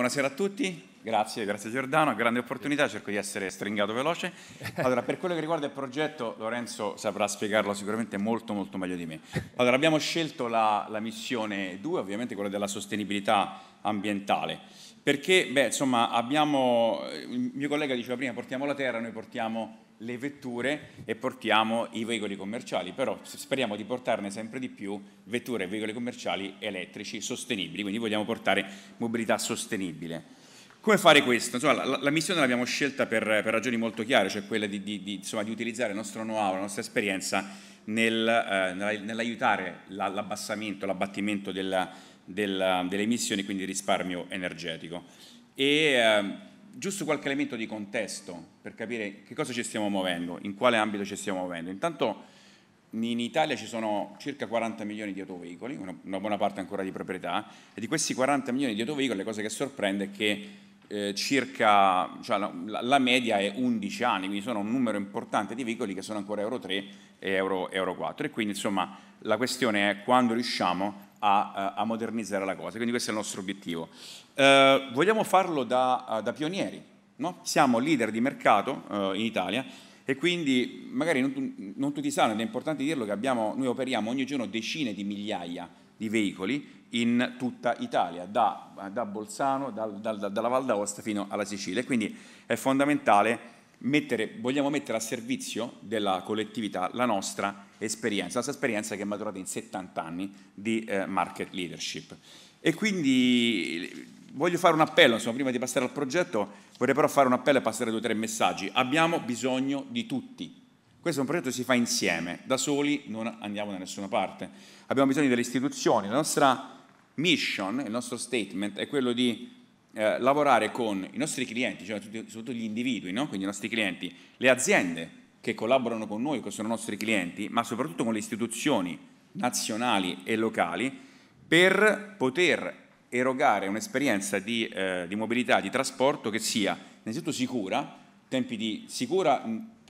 Buonasera a tutti, grazie, grazie Giordano, grande opportunità, cerco di essere stringato veloce. Allora, per quello che riguarda il progetto, Lorenzo saprà spiegarlo sicuramente molto molto meglio di me. Allora, abbiamo scelto la, la missione 2, ovviamente quella della sostenibilità ambientale, perché, beh, insomma, abbiamo, il mio collega diceva prima, portiamo la terra, noi portiamo le vetture e portiamo i veicoli commerciali, però speriamo di portarne sempre di più vetture e veicoli commerciali elettrici sostenibili, quindi vogliamo portare mobilità sostenibile. Come fare questo? Insomma, la, la, missione l'abbiamo scelta per, per, ragioni molto chiare, cioè quella di, di, di, insomma, di utilizzare il nostro know-how, la nostra esperienza nel, eh, nell'aiutare l'abbassamento, l'abbattimento della, della, delle emissioni, quindi il risparmio energetico. E, eh, giusto qualche elemento di contesto per capire che cosa ci stiamo muovendo, in quale ambito ci stiamo muovendo. Intanto in Italia ci sono circa 40 milioni di autoveicoli, una, buona parte ancora di proprietà, e di questi 40 milioni di autoveicoli la cosa che sorprende è che eh, circa cioè, la, la, media è 11 anni, quindi sono un numero importante di veicoli che sono ancora Euro 3 e Euro, Euro 4. E quindi insomma la questione è quando riusciamo a, a, modernizzare la cosa. Quindi questo è il nostro obiettivo. Eh, vogliamo farlo da, da pionieri, no? siamo leader di mercato eh, in Italia e quindi magari non, non, tutti sanno ed è importante dirlo che abbiamo, noi operiamo ogni giorno decine di migliaia di veicoli in tutta Italia, da, da Bolzano, dal, dal, dalla Val d'Aosta fino alla Sicilia. Quindi è fondamentale mettere, vogliamo mettere a servizio della collettività la nostra esperienza, la nostra esperienza che è maturata in 70 anni di eh, market leadership. E quindi voglio fare un appello, insomma, prima di passare al progetto, vorrei però fare un appello e passare due o tre messaggi. Abbiamo bisogno di tutti. Questo è un progetto che si fa insieme, da soli non andiamo da nessuna parte. Abbiamo bisogno delle istituzioni, la nostra mission, il nostro statement è quello di eh, lavorare con i nostri clienti, cioè tutti, soprattutto gli individui, no? quindi i nostri clienti, le aziende che collaborano con noi, che sono i nostri clienti, ma soprattutto con le istituzioni nazionali e locali, per poter erogare un'esperienza di, eh, di mobilità, di trasporto che sia innanzitutto sicura, tempi di sicura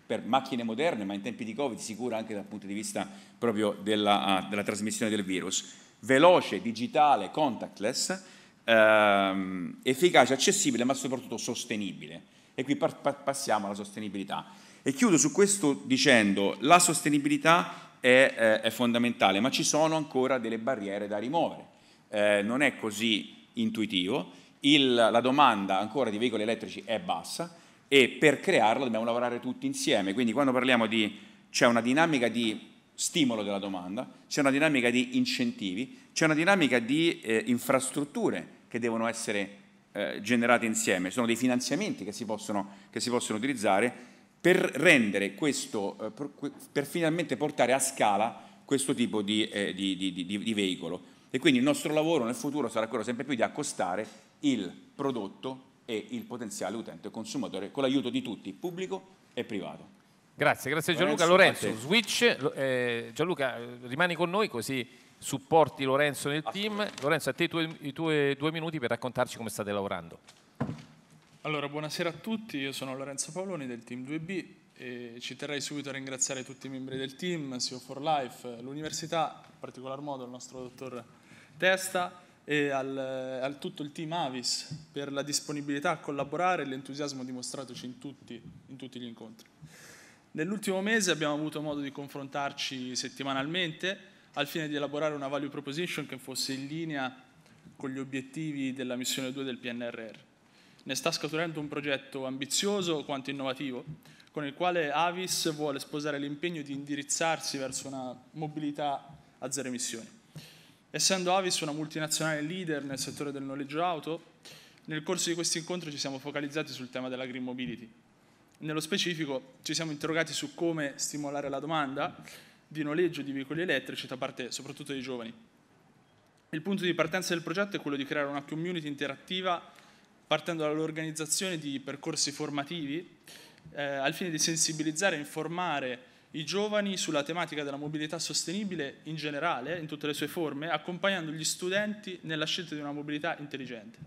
per macchine moderne, ma in tempi di Covid sicura anche dal punto di vista proprio della, ah, della trasmissione del virus, veloce, digitale, contactless, ehm, efficace, accessibile ma soprattutto sostenibile. E qui passiamo alla sostenibilità. E chiudo su questo dicendo la sostenibilità è, eh, è fondamentale, ma ci sono ancora delle barriere da rimuovere. Eh, non è così intuitivo, Il, la domanda ancora di veicoli elettrici è bassa e per crearla dobbiamo lavorare tutti insieme. Quindi quando parliamo di c'è una dinamica di stimolo della domanda, c'è una dinamica di incentivi, c'è una dinamica di eh, infrastrutture che devono essere eh, generate insieme, sono dei finanziamenti che si possono, che si possono utilizzare per rendere questo, eh, per, finalmente portare a scala questo tipo di, eh, di, di, di veicolo. E quindi il nostro lavoro nel futuro sarà quello sempre più di accostare il prodotto e il potenziale utente consumatore con l'aiuto di tutti, pubblico e privato. Grazie, grazie Gianluca Lorenzo. Switch, eh, Gianluca eh, rimani con noi così supporti Lorenzo nel ah. team. Lorenzo, a te i tuoi, due minuti per raccontarci come state lavorando. Allora, buonasera a tutti, io sono Lorenzo Paoloni del team 2B e ci terrei subito a ringraziare tutti i membri del team, CEO for Life, l'università, in particolar modo il nostro dottor Testa e al, al tutto il team Avis per la disponibilità a collaborare e l'entusiasmo dimostratoci in tutti, in tutti gli incontri. Nell'ultimo mese abbiamo avuto modo di confrontarci settimanalmente al fine di elaborare una value proposition che fosse in linea con gli obiettivi della missione 2 del PNRR. Ne sta scaturendo un progetto ambizioso quanto innovativo, con il quale Avis vuole sposare l'impegno di indirizzarsi verso una mobilità a zero emissioni. Essendo Avis una multinazionale leader nel settore del noleggio auto, nel corso di questi incontri ci siamo focalizzati sul tema della green mobility. Nello specifico ci siamo interrogati su come stimolare la domanda di noleggio di veicoli elettrici da parte soprattutto dei giovani. Il punto di partenza del progetto è quello di creare una community interattiva partendo dall'organizzazione di percorsi formativi eh, al fine di sensibilizzare e informare i giovani sulla tematica della mobilità sostenibile in generale, in tutte le sue forme, accompagnando gli studenti nella scelta di una mobilità intelligente.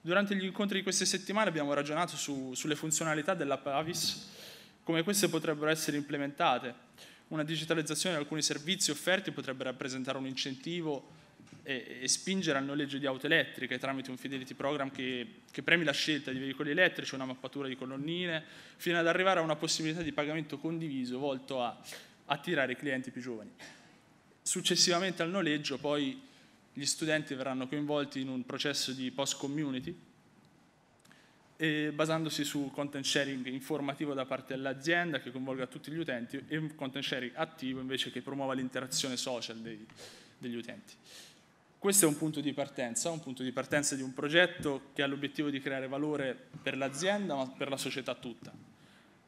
Durante gli incontri di queste settimane abbiamo ragionato su, sulle funzionalità della Pavis, come queste potrebbero essere implementate una digitalizzazione di alcuni servizi offerti potrebbe rappresentare un incentivo e, e, spingere al noleggio di auto elettriche tramite un fidelity program che, che premi la scelta di veicoli elettrici, una mappatura di colonnine, fino ad arrivare a una possibilità di pagamento condiviso volto a attirare i clienti più giovani. Successivamente al noleggio poi gli studenti verranno coinvolti in un processo di post community e basandosi su content sharing informativo da parte dell'azienda che coinvolga tutti gli utenti e un content sharing attivo invece che promuova l'interazione social dei, degli utenti. Questo è un punto di partenza, un punto di partenza di un progetto che ha l'obiettivo di creare valore per l'azienda ma per la società tutta.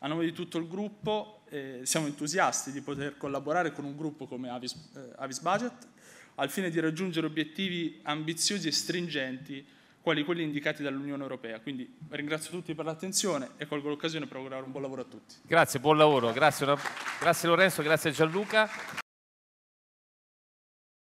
A nome di tutto il gruppo eh, siamo entusiasti di poter collaborare con un gruppo come Avis, eh, Avis Budget al fine di raggiungere obiettivi ambiziosi e stringenti quali quelli indicati dall'Unione Europea. Quindi ringrazio tutti per l'attenzione e colgo l'occasione per augurare un buon lavoro a tutti. Grazie, buon lavoro, grazie, grazie Lorenzo, grazie Gianluca.